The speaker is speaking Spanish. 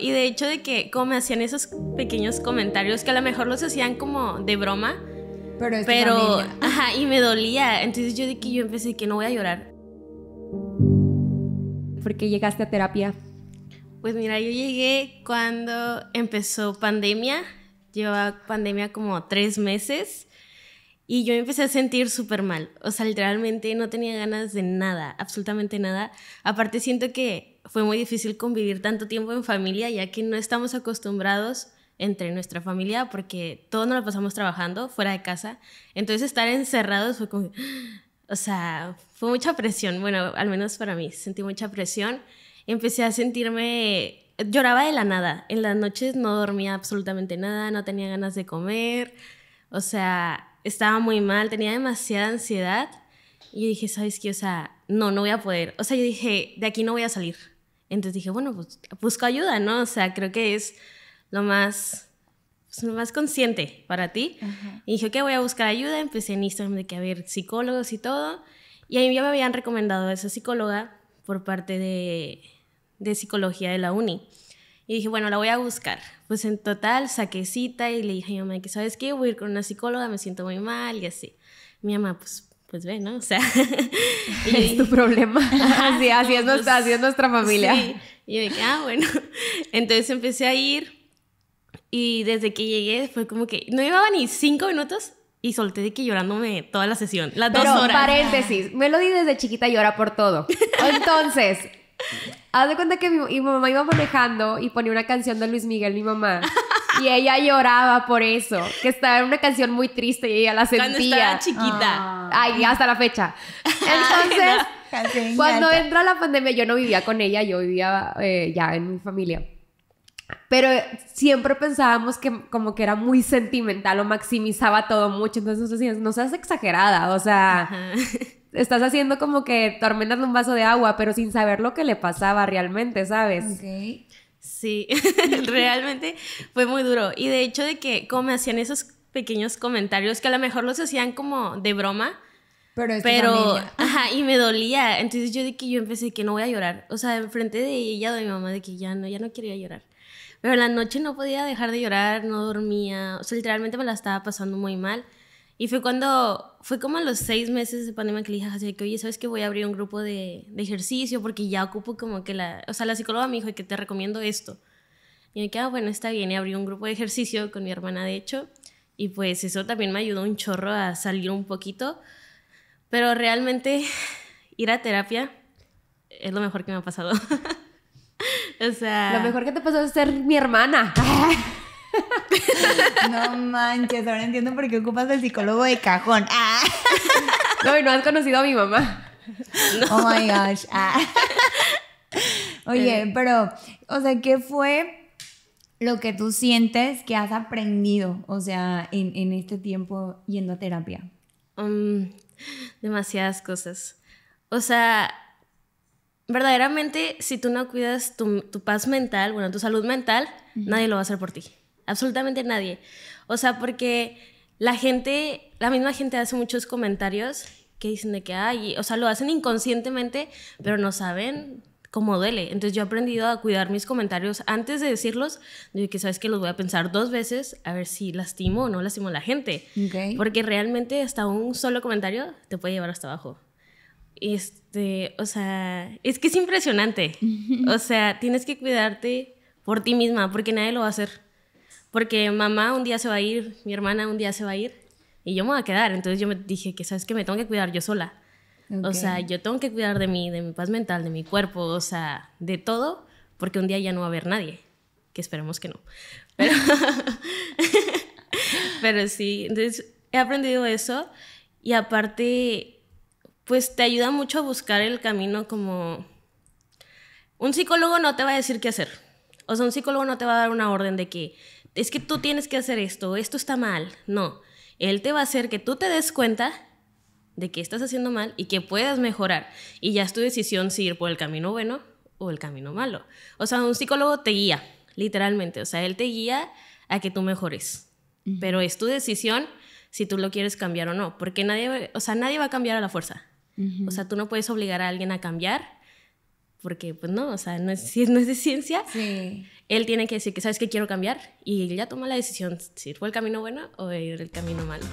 Y de hecho de que como me hacían esos pequeños comentarios que a lo mejor los hacían como de broma. Pero, y me dolía. Entonces yo de que yo empecé que no voy a llorar. ¿Por qué llegaste a terapia? Pues mira, yo llegué cuando empezó pandemia. Llevaba pandemia como tres meses. Y yo empecé a sentir súper mal. O sea, literalmente no tenía ganas de nada, absolutamente nada. Aparte siento que fue muy difícil convivir tanto tiempo en familia, ya que no estamos acostumbrados entre nuestra familia porque todos nos lo pasamos trabajando fuera de casa. Entonces estar encerrados fue como, o sea, fue mucha presión. Bueno, al menos para mí, sentí mucha presión. Empecé a sentirme, lloraba de la nada. En las noches no dormía absolutamente nada, no tenía ganas de comer. O sea, estaba muy mal, tenía demasiada ansiedad. Y yo dije, ¿sabes qué? O sea, no, no voy a poder. O sea, yo dije, de aquí no voy a salir. Entonces dije, bueno, pues busco ayuda, ¿no? O sea, creo que es lo más, pues, lo más consciente para ti. Y dije, ok, voy a buscar ayuda. Empecé en Instagram de que haber psicólogos y todo. Y ahí ya me habían recomendado a esa psicóloga por parte de, de psicología de la uni. Y dije, bueno, la voy a buscar. Pues en total saqué cita y le dije a mi mamá que, ¿sabes qué? Voy a ir con una psicóloga, me siento muy mal y así. Mi mamá, pues pues ve, ¿no? O sea, es tu problema. así, así, es nuestra, pues, nuestra familia. Y yo dije, ah, bueno. Entonces empecé a ir y desde que llegué fue como que no llevaba ni cinco minutos y solté de que llorándome toda la sesión, las Pero, dos horas. paréntesis, Melody desde chiquita llora por todo. Entonces, haz de cuenta que mi, mamá iba manejando y ponía una canción de Luis Miguel, mi mamá. Y ella lloraba por eso, que estaba en una canción muy triste y ella la sentía. Cuando estaba chiquita. Ah. Ay, hasta la fecha. Entonces, cuando entra la pandemia, yo no vivía con ella, yo vivía eh, ya en mi familia. Pero siempre pensábamos que como que era muy sentimental o maximizaba todo mucho. Entonces nos no seas exagerada, o sea, estás haciendo como que tormentas un vaso de agua, pero sin saber lo que le pasaba realmente, ¿sabes? Ok. Sí, realmente fue muy duro. Y de hecho de que como me hacían esos pequeños comentarios que a lo mejor los hacían como de broma. Pero, pero ajá, y me dolía. Entonces yo di que yo empecé que no voy a llorar. O sea, enfrente de ella, de mi mamá, de que ya no, ya no quería llorar. Pero en la noche no podía dejar de llorar, no dormía. O sea, literalmente me la estaba pasando muy mal. Y fue cuando, fue como a los seis meses de pandemia que le dije así que, oye, ¿sabes que Voy a abrir un grupo de, de, ejercicio porque ya ocupo como que la, o sea, la psicóloga me dijo que te recomiendo esto. Y me dije, ah, bueno, está bien, y abrí un grupo de ejercicio con mi hermana, de hecho. Y pues eso también me ayudó un chorro a salir un poquito. Pero realmente ir a terapia es lo mejor que me ha pasado. o sea... Lo mejor que te pasó es ser mi hermana. no manches, ahora entiendo por qué ocupas el psicólogo de cajón. no, y no has conocido a mi mamá. Oh my gosh. Ah. Oye, eh. pero, o sea, ¿qué fue lo que tú sientes que has aprendido, o sea, en, en este tiempo yendo a terapia? Um, demasiadas cosas. O sea, verdaderamente, si tú no cuidas tu, tu paz mental, bueno, tu salud mental, nadie lo va a hacer por ti. Absolutamente nadie. O sea, porque la gente, la misma gente hace muchos comentarios que dicen de que, ay, o sea, lo hacen inconscientemente, pero no saben como duele. Entonces yo he aprendido a cuidar mis comentarios antes de decirlos, de que sabes que los voy a pensar dos veces a ver si lastimo o no lastimo a la gente. Porque realmente hasta un solo comentario te puede llevar hasta abajo. Este, o sea, es que es impresionante. O sea, tienes que cuidarte por ti misma, porque nadie lo va a hacer. Porque mamá un día se va a ir, mi hermana un día se va a ir, y yo me voy a quedar. Entonces yo me dije que, ¿sabes que Me tengo que cuidar yo sola. O sea, yo tengo que cuidar de mí, de mi paz mental, de mi cuerpo, o sea, de todo, porque un día ya no va a haber nadie, que esperemos que no. Pero, pero sí, entonces he aprendido eso y aparte, pues te ayuda mucho a buscar el camino como... Un psicólogo no te va a decir qué hacer. O sea, un psicólogo no te va a dar una orden de que es que tú tienes que hacer esto, esto está mal. No, él te va a hacer que tú te des cuenta de que estás haciendo mal y que puedas mejorar. Y ya es tu decisión si ir por el camino bueno o el camino malo. O sea, un psicólogo te guía, literalmente. O sea, él te guía a que tú mejores. Pero es tu decisión si tú lo quieres cambiar o no. Porque nadie, o sea, nadie va a cambiar a la fuerza. O sea, tú no puedes obligar a alguien a cambiar. Porque, pues no, o sea, no es, de ciencia. Él tiene que decir que sabes que quiero cambiar y ya toma la decisión si por el camino bueno o ir el camino malo.